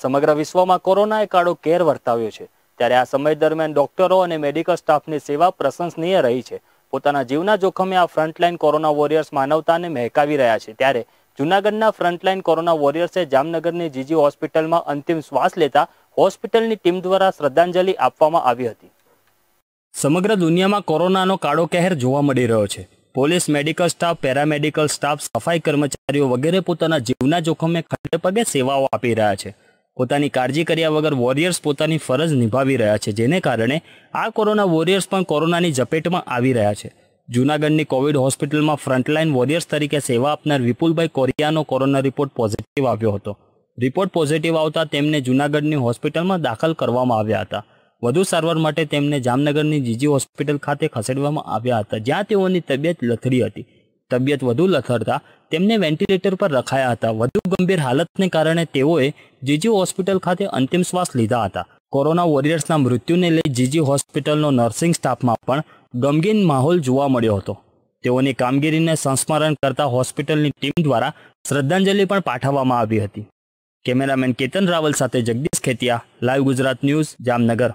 સમગ્ર વિશ્વમાં કોરોનાએ કાળો કેર વર્તાવ્યો છે ત્યારે આ સમય દરમિયાન ડોક્ટરો અને મેડિકલ સ્ટાફની સેવા પ્રશંસનીય રહી છે પોતાના જીવના જોખમે આ ફ્રન્ટલાઇન કોરોના વોરિયર્સ માનવતાને મહેકાવી રહ્યા છે ત્યારે જૂનાગઢના ફ્રન્ટલાઇન કોરોના વોરિયર્સે જામનગરની જીજી હોસ્પિટલમાં અંતિમ શ્વાસ લેતા હોસ્પિટલની ટીમ દ્વારા શ્રદ્ધાંજલિ આપવામાં આવી હતી સમગ્ર દુનિયામાં કોરોનાનો કાળો કહેર જોવા મળી રહ્યો છે police medical staff paramedical staff સફાઈ કર્મચારીઓ વગેરે પોતાના જીવના જોખમે ખડે પગે સેવાઓ આપી રહ્યા છે પોતાની કાળજી કર્યા વગર વોરિયર્સ પોતાની ફરજ નિભાવી રહ્યા છે જેને કારણે આ કોરોના વોરિયર્સ પણ કોરોનાની ઝપેટમાં આવી રહ્યા છે જૂનાગઢની કોવિડ હોસ્પિટલમાં ફ્રન્ટલાઇન વોરિયર્સ તરીકે સેવા આપનાર વિપુલભાઈ કોરિયાનો કોરોના રિપોર્ટ પોઝિટિવ આવ્યો હતો રિપોર્ટ પોઝિટિવ આવતા તેમને જૂનાગઢની હોસ્પિટલમાં દાખલ કરવામાં આવ્યા હતા વધુ સારવાર માટે તેમને જામનગરની જીજી હોસ્પિટલ ખાતે ખસેડવામાં આવ્યા હતા જ્યાં તેઓની તબિયત લથડી હતી તબિયત વધુ લથરતા તેમને વેન્ટિલેટર પર રખાયા હતા વધુ ગંભીર હાલતને કારણે તેઓએ જીજી હોસ્પિટલ ખાતે અંતિમ શ્વાસ લીધા હતા કોરોના વોરિયર્સના મૃત્યુને લઈ જીજી હોસ્પિટલનો નર્સિંગ સ્ટાફમાં પણ ગમગીન માહોલ જોવા મળ્યો હતો તેઓની કામગીરીને સંસ્મરણ કરતા હોસ્પિટલની ટીમ દ્વારા શ્રદ્ધાંજલિ પણ પાઠવવામાં આવી હતી કેમેરામેન કેતન રાવલ સાથે જગદીશ ખેતિયા લાઈવ ગુજરાત ન્યૂઝ જામનગર